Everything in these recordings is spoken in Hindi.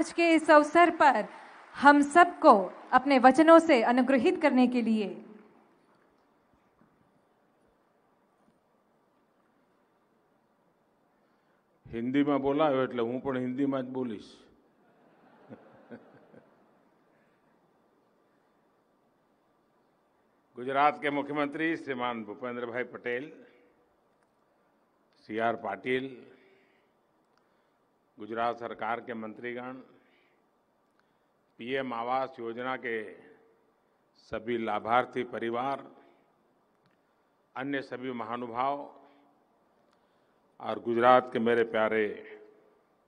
आज के इस अवसर पर हम सबको अपने वचनों से अनुग्रहित करने के लिए हिंदी में बोला हूँ પણ हिंदी में બોલીશ गुजरात के मुख्यमंत्री श्रीमान भूपेंद्र भाई पटेल सी आर पाटिल गुजरात सरकार के मंत्रीगण पीएम आवास योजना के सभी लाभार्थी परिवार अन्य सभी महानुभाव और गुजरात के मेरे प्यारे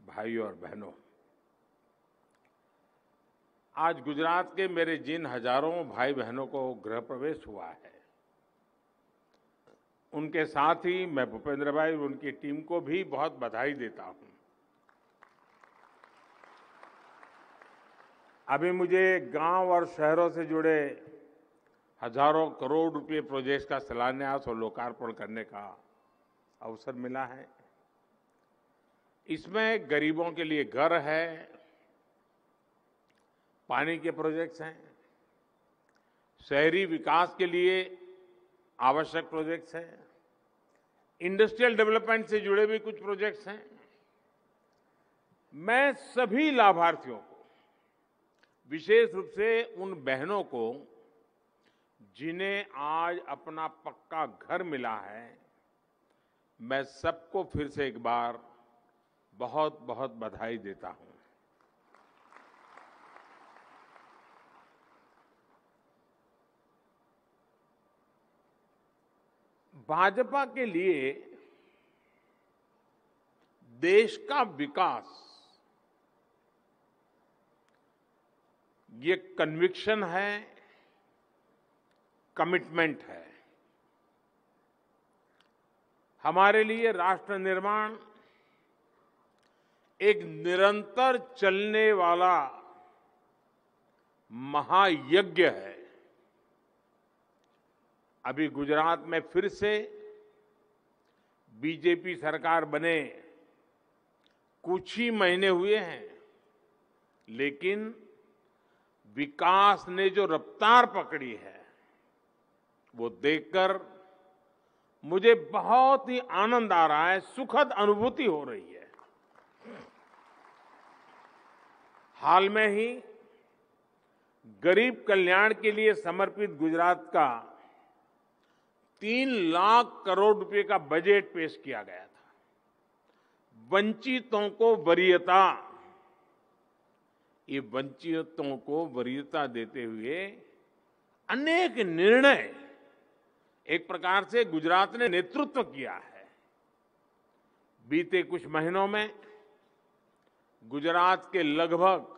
भाइयों और बहनों आज गुजरात के मेरे जिन हजारों भाई बहनों को गृह प्रवेश हुआ है उनके साथ ही मैं भूपेंद्र भाई और उनकी टीम को भी बहुत बधाई देता हूं अभी मुझे गांव और शहरों से जुड़े हजारों करोड़ रुपए प्रोजेक्ट का शिलान्यास और लोकार्पण करने का अवसर मिला है इसमें गरीबों के लिए घर है पानी के प्रोजेक्ट्स हैं शहरी विकास के लिए आवश्यक प्रोजेक्ट्स हैं इंडस्ट्रियल डेवलपमेंट से जुड़े भी कुछ प्रोजेक्ट्स हैं मैं सभी लाभार्थियों को विशेष रूप से उन बहनों को जिन्हें आज अपना पक्का घर मिला है मैं सबको फिर से एक बार बहुत बहुत बधाई देता हूं भाजपा के लिए देश का विकास ये कन्विक्शन है कमिटमेंट है हमारे लिए राष्ट्र निर्माण एक निरंतर चलने वाला महायज्ञ है अभी गुजरात में फिर से बीजेपी सरकार बने कुछ ही महीने हुए हैं लेकिन विकास ने जो रफ्तार पकड़ी है वो देखकर मुझे बहुत ही आनंद आ रहा है सुखद अनुभूति हो रही है हाल में ही गरीब कल्याण के लिए समर्पित गुजरात का तीन लाख करोड़ रुपए का बजट पेश किया गया था वंचितों को वरीयता ये वंचितों को वरीयता देते हुए अनेक निर्णय एक प्रकार से गुजरात ने नेतृत्व किया है बीते कुछ महीनों में गुजरात के लगभग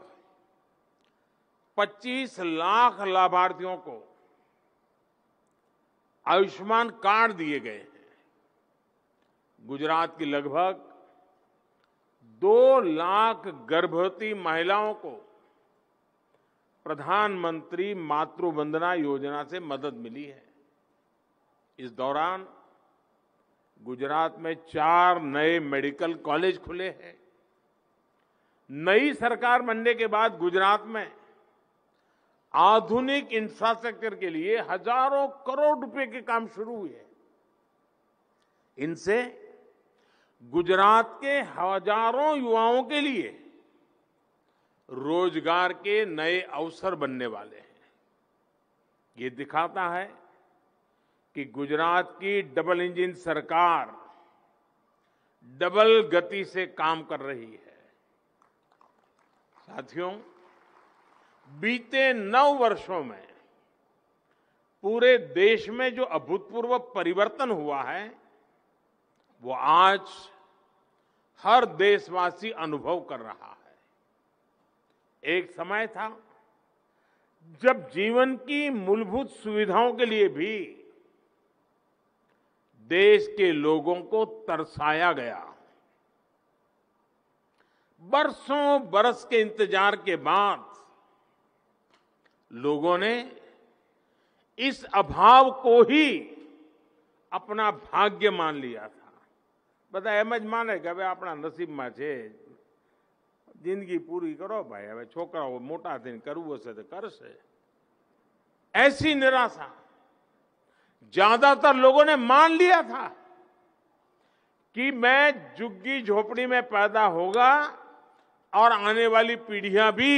25 लाख लाभार्थियों को आयुष्मान कार्ड दिए गए हैं गुजरात की लगभग दो लाख गर्भवती महिलाओं को प्रधानमंत्री मातृ वंदना योजना से मदद मिली है इस दौरान गुजरात में चार नए मेडिकल कॉलेज खुले हैं नई सरकार बनने के बाद गुजरात में आधुनिक इंफ्रास्ट्रक्चर के लिए हजारों करोड़ रुपए के काम शुरू हुए इनसे गुजरात के हजारों युवाओं के लिए रोजगार के नए अवसर बनने वाले हैं ये दिखाता है कि गुजरात की डबल इंजन सरकार डबल गति से काम कर रही है साथियों बीते नौ वर्षों में पूरे देश में जो अभूतपूर्व परिवर्तन हुआ है वो आज हर देशवासी अनुभव कर रहा है एक समय था जब जीवन की मूलभूत सुविधाओं के लिए भी देश के लोगों को तरसाया गया बरसों बरस के इंतजार के बाद लोगों ने इस अभाव को ही अपना भाग्य मान लिया था બધા એમ જ માને કે હવે આપણા નસીબમાં છે જિંદગી પૂરી કરો ભાઈ હવે છોકરાઓ મોટા થઈને કરવું હશે તો કરશે ऐसी निराशा ज्यादातर लोगों ने मान लिया था कि मैं जुग्गी झोपड़ी में पैदा होगा और आने वाली पीढ़ियां भी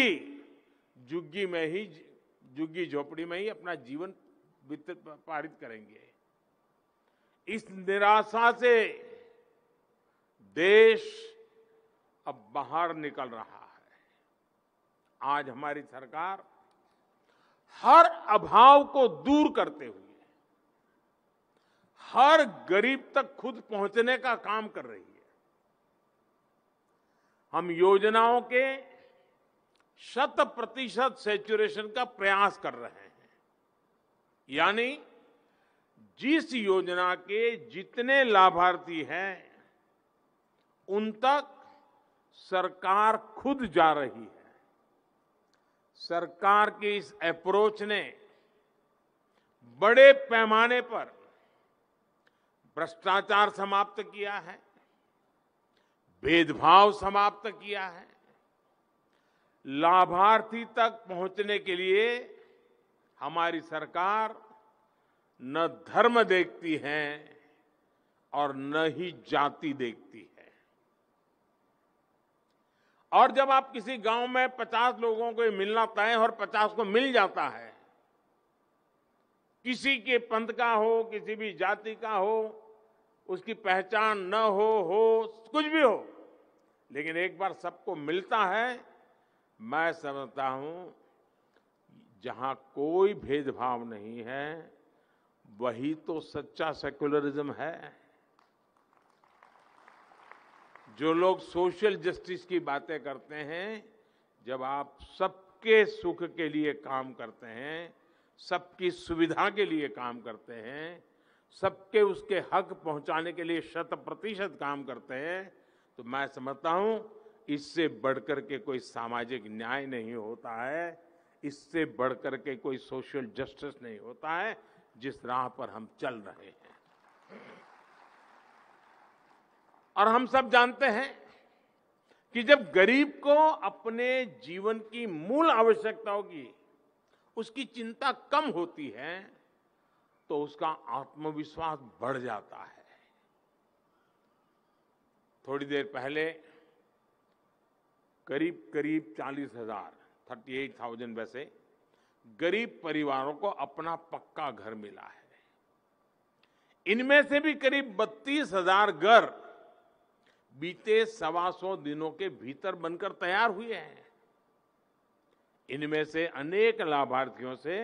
जुग्गी में ही जुग्गी झोपड़ी में ही अपना जीवन पारित करेंगे इस निराशा से देश अब बाहर निकल रहा है आज हमारी सरकार हर अभाव को दूर करते हुए हर गरीब तक खुद पहुंचने का काम कर रही है हम योजनाओं के शत प्रतिशत सेचुरेशन का प्रयास कर रहे हैं यानी जिस योजना के जितने लाभार्थी हैं उन तक सरकार खुद जा रही है सरकार की इस अप्रोच ने बड़े पैमाने पर भ्रष्टाचार समाप्त किया है भेदभाव समाप्त किया है लाभार्थी तक पहुंचने के लिए हमारी सरकार न धर्म देखती है और न ही जाति देखती है और जब आप किसी गांव में पचास लोगों को मिलना तय और पचास को मिल जाता है किसी के पंथ का हो किसी भी जाति का हो उसकी पहचान न हो हो कुछ भी हो लेकिन एक बार सबको मिलता है मैं समझता हूं जहां कोई भेदभाव नहीं है वही तो सच्चा सेक्युलरिज्म है जो लोग सोशल जस्टिस की बातें करते हैं जब आप सबके सुख के लिए काम करते हैं सबकी सुविधा के लिए काम करते हैं सबके उसके हक पहुंचाने के लिए शत प्रतिशत काम करते हैं तो मैं समझता हूं इससे बढ़कर के कोई सामाजिक न्याय नहीं होता है इससे बढ़कर के कोई सोशल जस्टिस नहीं होता है जिस राह पर हम चल रहे हैं और हम सब जानते हैं कि जब गरीब को अपने जीवन की मूल आवश्यकताओं की उसकी चिंता कम होती है तो उसका आत्मविश्वास बढ़ जाता है थोड़ी देर पहले करीब करीब चालीस हजार थर्टी एट थाउजेंड वैसे गरीब परिवारों को अपना पक्का घर मिला है इनमें से भी करीब बत्तीस हजार घर गर बीते सवा सौ दिनों के भीतर बनकर तैयार हुए हैं इनमें से अनेक लाभार्थियों से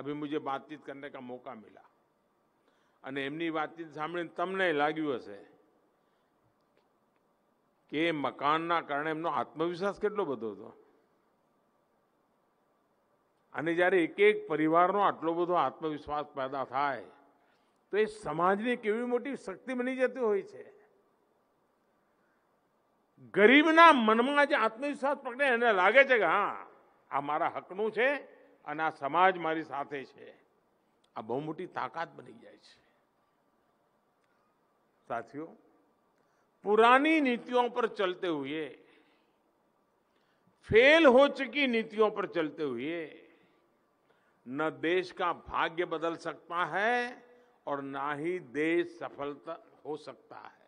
अभी मुझे बातचीत करने का मौका मिला અને એમની વાતચીત સાંભળી તમને લાગ્યું હશે કે મકાનના કારણે એમનો આત્મવિશ્વાસ કેટલો બધો હતો અને જ્યારે એક એક પરિવારનો આટલો બધો આત્મવિશ્વાસ પેદા થાય તો એ સમાજની કેવી મોટી શક્તિ બની જતી હોય છે गरीब ना मन में आत्मविश्वास पकड़े इन्हें लगे हाँ आ मार हक नाज मरी साथ आ बहु मोटी ताकत बनी जाए साथियों पुरानी नीतियों पर चलते हुए फेल हो चुकी नीतियों पर चलते हुए न देश का भाग्य बदल सकता है और ना ही देश सफलता हो सकता है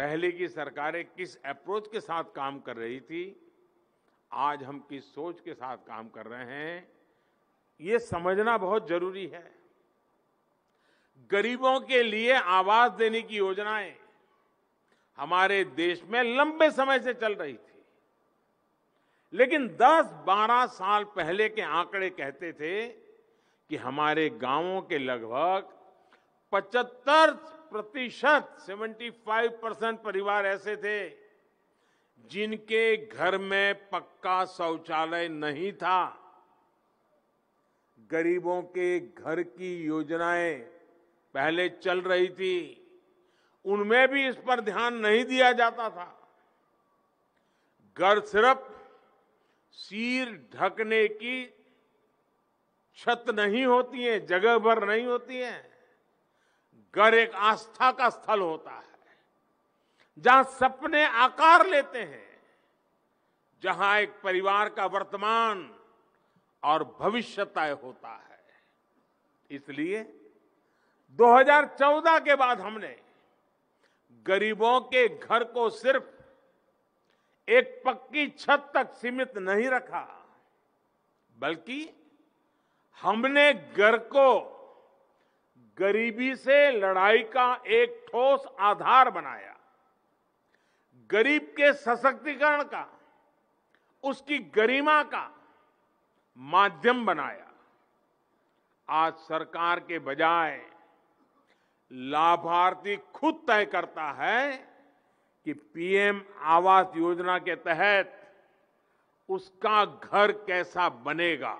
पहले की सरकारें किस अप्रोच के साथ काम कर रही थी आज हम किस सोच के साथ काम कर रहे हैं ये समझना बहुत जरूरी है गरीबों के लिए आवाज देने की योजनाएं हमारे देश में लंबे समय से चल रही थी लेकिन 10-12 साल पहले के आंकड़े कहते थे कि हमारे गांवों के लगभग 75 प्रतिशत सेवेंटी फाइव परसेंट परिवार ऐसे थे जिनके घर में पक्का शौचालय नहीं था गरीबों के घर की योजनाएं पहले चल रही थी उनमें भी इस पर ध्यान नहीं दिया जाता था घर सिर्फ सिर ढकने की छत नहीं होती है जगह भर नहीं होती है घर एक आस्था का स्थल होता है जहां सपने आकार लेते हैं जहां एक परिवार का वर्तमान और भविष्य तय होता है इसलिए 2014 के बाद हमने गरीबों के घर को सिर्फ एक पक्की छत तक सीमित नहीं रखा बल्कि हमने घर को गरीबी से लड़ाई का एक ठोस आधार बनाया गरीब के सशक्तिकरण का उसकी गरिमा का माध्यम बनाया आज सरकार के बजाय लाभार्थी खुद तय करता है कि पीएम आवास योजना के तहत उसका घर कैसा बनेगा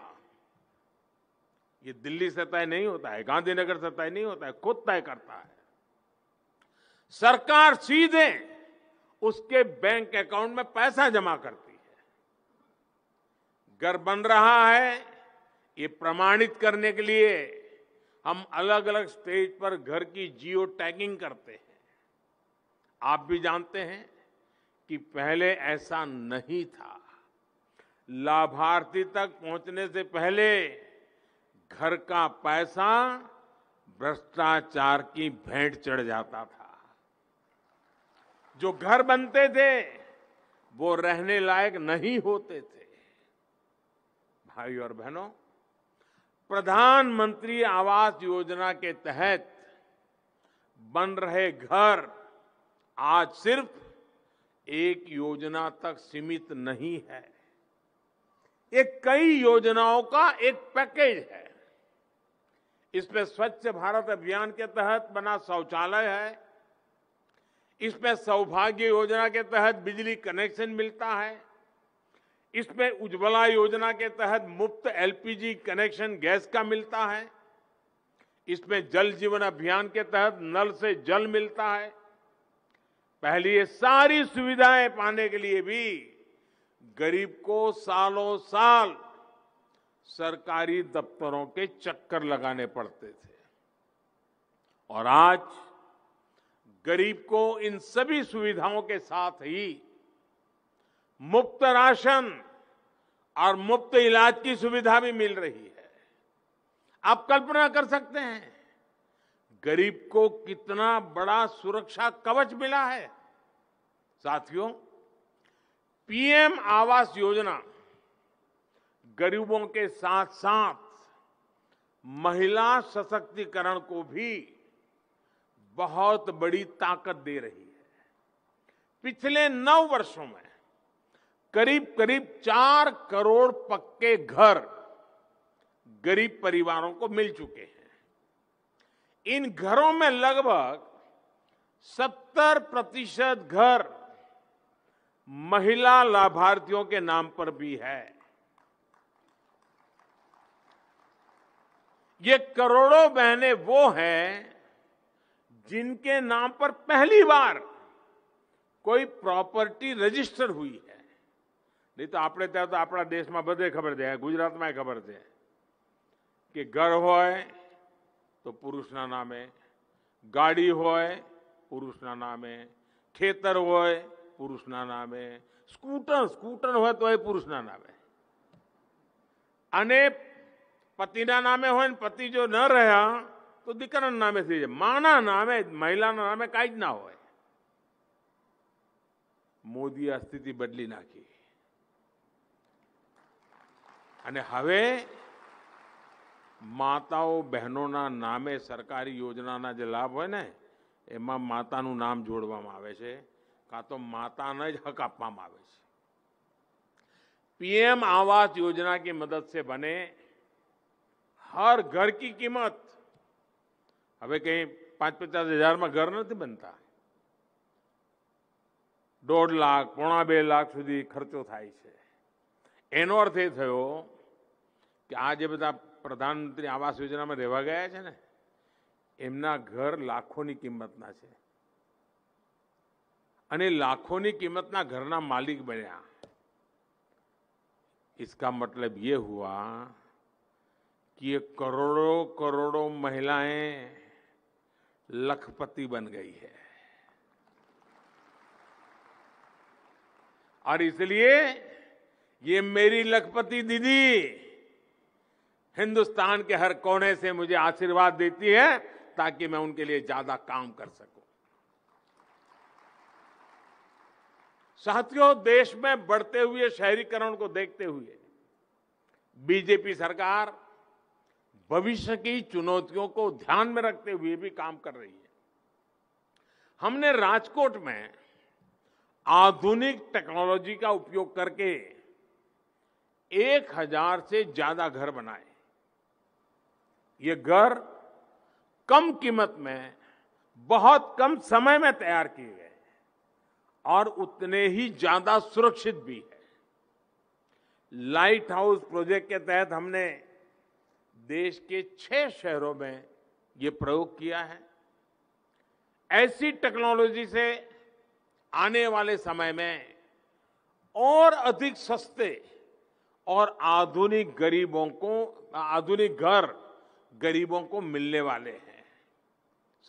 ये दिल्ली से तय नहीं होता है गांधीनगर से तय नहीं होता है खुद तय करता है सरकार सीधे उसके बैंक अकाउंट में पैसा जमा करती है घर बन रहा है ये प्रमाणित करने के लिए हम अलग अलग स्टेज पर घर की जियो टैगिंग करते हैं आप भी जानते हैं कि पहले ऐसा नहीं था लाभार्थी तक पहुंचने से पहले घर का पैसा भ्रष्टाचार की भेंट चढ़ जाता था जो घर बनते थे वो रहने लायक नहीं होते थे भाई और बहनों प्रधानमंत्री आवास योजना के तहत बन रहे घर आज सिर्फ एक योजना तक सीमित नहीं है ये कई योजनाओं का एक पैकेज है इसमें स्वच्छ भारत अभियान के तहत बना शौचालय है इसमें सौभाग्य योजना के तहत बिजली कनेक्शन मिलता है इसमें उज्ज्वला योजना के तहत मुफ्त एलपीजी कनेक्शन गैस का मिलता है इसमें जल जीवन अभियान के तहत नल से जल मिलता है पहले ये सारी सुविधाएं पाने के लिए भी गरीब को सालों साल सरकारी दफ्तरों के चक्कर लगाने पड़ते थे और आज गरीब को इन सभी सुविधाओं के साथ ही मुफ्त राशन और मुफ्त इलाज की सुविधा भी मिल रही है आप कल्पना कर सकते हैं गरीब को कितना बड़ा सुरक्षा कवच मिला है साथियों पीएम आवास योजना गरीबों के साथ साथ महिला सशक्तिकरण को भी बहुत बड़ी ताकत दे रही है पिछले नौ वर्षों में करीब करीब चार करोड़ पक्के घर गरीब परिवारों को मिल चुके हैं इन घरों में लगभग 70 प्रतिशत घर महिला लाभार्थियों के नाम पर भी है ये करोड़ों बहनें वो हैं जिनके नाम पर पहली बार कोई प्रॉपर्टी रजिस्टर हुई है नहीं तो आपने तय तो अपना देश में बदे खबर दे गुजरात में खबर दे कि घर हो तो पुरुष ना नामे गाड़ी हो पुरुष ना नामे खेतर हो पुरुष ना नामे स्कूटर स्कूटर हो तो पुरुष ना नामे પતિના નામે હોય ને પતિ જો ન રહ્યા તો દીકરાના નામે થઈ જાય માના નામે મહિલાના નામે કાંઈ જ ના હોય મોદી આ સ્થિતિ બદલી નાખી અને હવે માતાઓ બહેનોના નામે સરકારી યોજનાના જે લાભ હોય ને એમાં માતાનું નામ જોડવામાં આવે છે કાં તો માતાને જ હક આપવામાં આવે છે પીએમ આવાસ યોજના કી મદદ સે બને હર ઘર કી કિંમત હવે કંઈ પાંચ પચાસ હજારમાં ઘર નથી બનતા દોઢ લાખ પોણા બે લાખ સુધી ખર્ચો થાય છે એનો અર્થ એ થયો કે આ જે બધા પ્રધાનમંત્રી આવાસ યોજનામાં રહેવા ગયા છે ને એમના ઘર લાખોની કિંમતના છે અને લાખોની કિંમતના ઘરના માલિક બન્યા इसका મતલબ ये હુઆ कि ये करोड़ों करोड़ों महिलाएं लखपति बन गई है और इसलिए ये मेरी लखपति दीदी हिंदुस्तान के हर कोने से मुझे आशीर्वाद देती है ताकि मैं उनके लिए ज्यादा काम कर सकूं साथियों देश में बढ़ते हुए शहरीकरण को देखते हुए बीजेपी सरकार भविष्य की चुनौतियों को ध्यान में रखते हुए भी काम कर रही है हमने राजकोट में आधुनिक टेक्नोलॉजी का उपयोग करके एक हजार से ज्यादा घर बनाए ये घर कम कीमत में बहुत कम समय में तैयार किए गए और उतने ही ज्यादा सुरक्षित भी है लाइट हाउस प्रोजेक्ट के तहत हमने देश के छह शहरों में ये प्रयोग किया है ऐसी टेक्नोलॉजी से आने वाले समय में और अधिक सस्ते और आधुनिक गरीबों को आधुनिक घर गरीबों को मिलने वाले हैं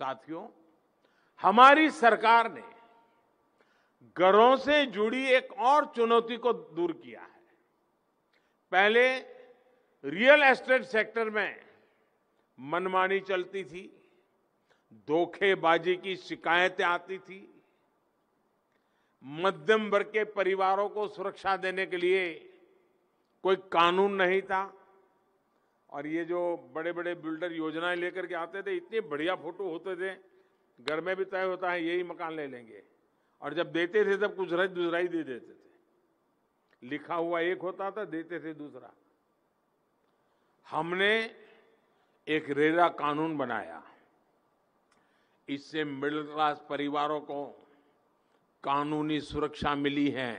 साथियों हमारी सरकार ने घरों से जुड़ी एक और चुनौती को दूर किया है पहले रियल एस्टेट सेक्टर में मनमानी चलती थी धोखेबाजी की शिकायतें आती थी मध्यम वर्ग के परिवारों को सुरक्षा देने के लिए कोई कानून नहीं था और ये जो बड़े बड़े बिल्डर योजनाएं लेकर के आते थे इतने बढ़िया फोटो होते थे घर में भी तय होता है यही मकान ले लेंगे और जब देते थे तब कुछ रज दूसरा ही दे देते थे लिखा हुआ एक होता था देते थे दूसरा हमने एक रेरा कानून बनाया इससे मिडिल क्लास परिवारों को कानूनी सुरक्षा मिली है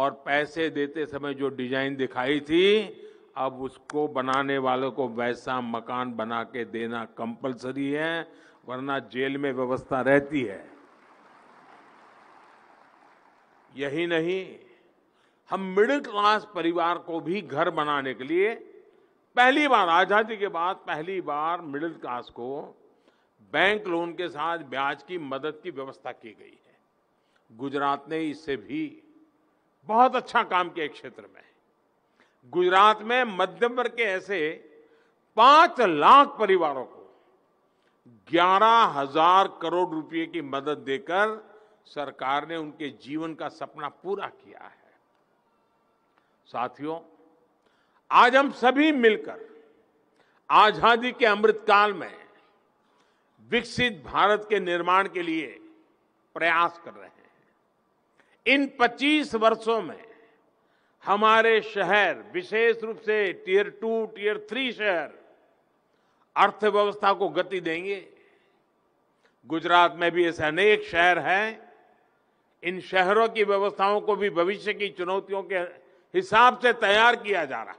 और पैसे देते समय जो डिजाइन दिखाई थी अब उसको बनाने वालों को वैसा मकान बना के देना कंपलसरी है वरना जेल में व्यवस्था रहती है यही नहीं हम मिडिल क्लास परिवार को भी घर बनाने के लिए पहली बार आज़ादी के बाद पहली बार मिडिल क्लास को बैंक लोन के साथ ब्याज की मदद की व्यवस्था की गई है गुजरात ने इससे भी बहुत अच्छा काम किया क्षेत्र में गुजरात में मध्यम वर्ग के ऐसे पांच लाख परिवारों को ग्यारह हजार करोड़ रुपए की मदद देकर सरकार ने उनके जीवन का सपना पूरा किया है साथियों आज हम सभी मिलकर आजादी के अमृतकाल में विकसित भारत के निर्माण के लिए प्रयास कर रहे हैं इन 25 वर्षों में हमारे शहर विशेष रूप से टीयर टू टीयर थ्री शहर अर्थव्यवस्था को गति देंगे गुजरात में भी ऐसे अनेक शहर हैं इन शहरों की व्यवस्थाओं को भी भविष्य की चुनौतियों के हिसाब से तैयार किया जा रहा है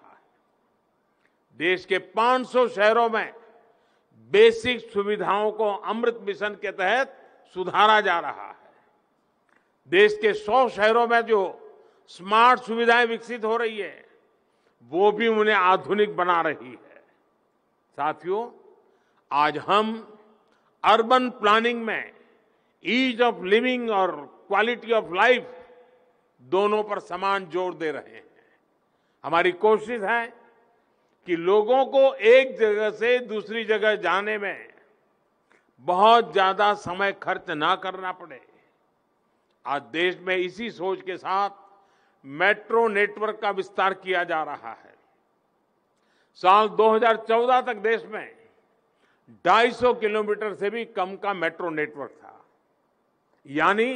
देश के 500 शहरों में बेसिक सुविधाओं को अमृत मिशन के तहत सुधारा जा रहा है देश के 100 शहरों में जो स्मार्ट सुविधाएं विकसित हो रही है वो भी उन्हें आधुनिक बना रही है साथियों आज हम अर्बन प्लानिंग में ईज ऑफ लिविंग और क्वालिटी ऑफ लाइफ दोनों पर समान जोर दे रहे हैं हमारी कोशिश है कि लोगों को एक जगह से दूसरी जगह जाने में बहुत ज्यादा समय खर्च ना करना पड़े आज देश में इसी सोच के साथ मेट्रो नेटवर्क का विस्तार किया जा रहा है साल 2014 तक देश में 250 किलोमीटर से भी कम का मेट्रो नेटवर्क था यानी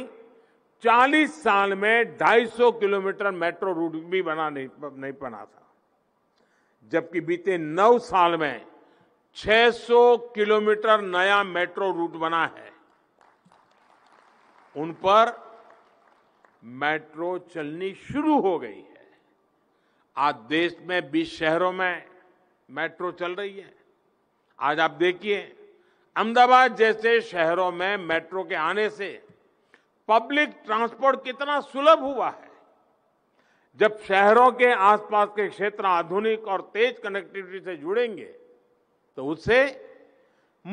40 साल में 250 किलोमीटर मेट्रो रूट भी बना नहीं, नहीं बना था जबकि बीते नौ साल में 600 किलोमीटर नया मेट्रो रूट बना है उन पर मेट्रो चलनी शुरू हो गई है आज देश में 20 शहरों में मेट्रो चल रही है आज आप देखिए अहमदाबाद जैसे शहरों में मेट्रो के आने से पब्लिक ट्रांसपोर्ट कितना सुलभ हुआ है जब शहरों के आसपास के क्षेत्र आधुनिक और तेज कनेक्टिविटी से जुड़ेंगे तो उससे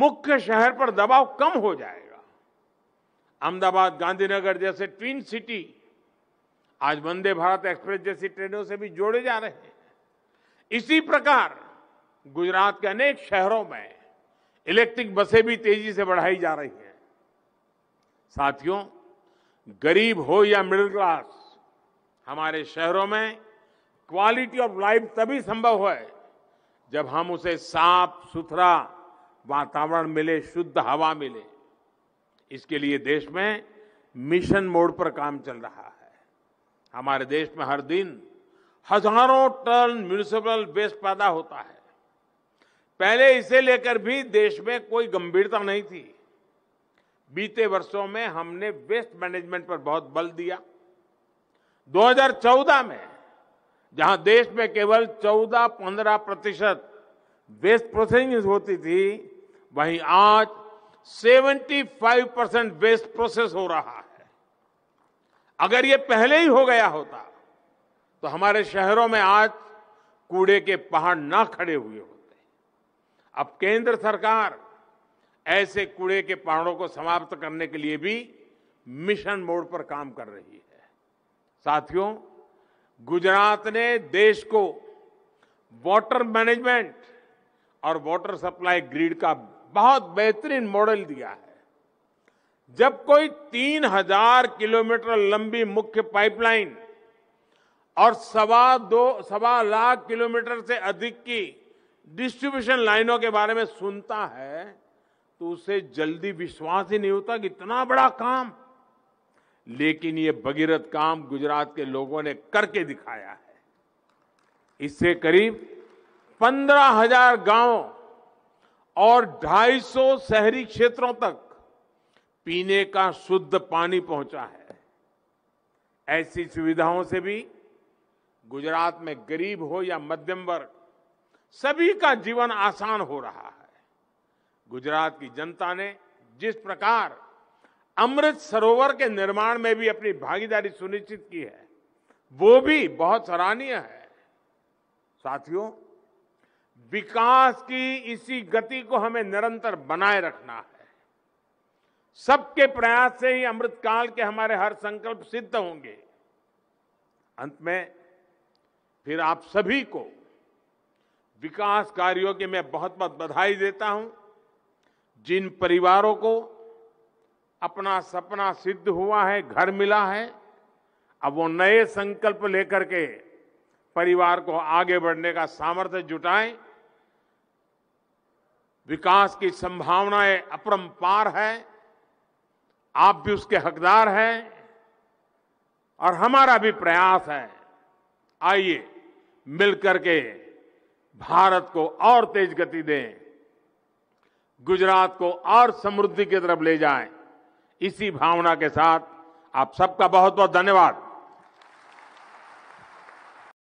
मुख्य शहर पर दबाव कम हो जाएगा अहमदाबाद गांधीनगर जैसे ट्विन सिटी आज वंदे भारत एक्सप्रेस जैसी ट्रेनों से भी जोड़े जा रहे हैं इसी प्रकार गुजरात के अनेक शहरों में इलेक्ट्रिक बसें भी तेजी से बढ़ाई जा रही हैं साथियों गरीब हो या मिडिल क्लास हमारे शहरों में क्वालिटी ऑफ लाइफ तभी संभव है जब हम उसे साफ सुथरा वातावरण मिले शुद्ध हवा मिले इसके लिए देश में मिशन मोड पर काम चल रहा है हमारे देश में हर दिन हजारों टन म्यूनिसिपल वेस्ट पैदा होता है पहले इसे लेकर भी देश में कोई गंभीरता नहीं थी बीते वर्षों में हमने वेस्ट मैनेजमेंट पर बहुत बल दिया 2014 में जहां देश में केवल 14-15 प्रतिशत वेस्ट प्रोसेसिंग होती थी वहीं आज 75 परसेंट वेस्ट प्रोसेस हो रहा है अगर ये पहले ही हो गया होता तो हमारे शहरों में आज कूड़े के पहाड़ ना खड़े हुए होते अब केंद्र सरकार ऐसे कूड़े के पहाड़ों को समाप्त करने के लिए भी मिशन मोड पर काम कर रही है साथियों गुजरात ने देश को वाटर मैनेजमेंट और वाटर सप्लाई ग्रिड का बहुत बेहतरीन मॉडल दिया है जब कोई 3000 किलोमीटर लंबी मुख्य पाइपलाइन और सवा दो सवा लाख किलोमीटर से अधिक की डिस्ट्रीब्यूशन लाइनों के बारे में सुनता है तो उसे जल्दी विश्वास ही नहीं होता कि इतना बड़ा काम लेकिन ये भगीरथ काम गुजरात के लोगों ने करके दिखाया है इससे करीब पंद्रह हजार गांव और ढाई सौ शहरी क्षेत्रों तक पीने का शुद्ध पानी पहुंचा है ऐसी सुविधाओं से भी गुजरात में गरीब हो या मध्यम वर्ग सभी का जीवन आसान हो रहा है गुजरात की जनता ने जिस प्रकार अमृत सरोवर के निर्माण में भी अपनी भागीदारी सुनिश्चित की है वो भी बहुत सराहनीय है साथियों विकास की इसी गति को हमें निरंतर बनाए रखना है सबके प्रयास से ही अमृतकाल के हमारे हर संकल्प सिद्ध होंगे अंत में फिर आप सभी को विकास कार्यों की मैं बहुत बहुत बधाई देता हूं जिन परिवारों को अपना सपना सिद्ध हुआ है घर मिला है अब वो नए संकल्प लेकर के परिवार को आगे बढ़ने का सामर्थ्य जुटाएं विकास की संभावनाएं अपरंपार है आप भी उसके हकदार हैं और हमारा भी प्रयास है आइए मिलकर के भारत को और तेज गति दें गुजरात को और समृद्धि की तरफ ले जाएं इसी भावना के साथ आप सबका बहुत बहुत धन्यवाद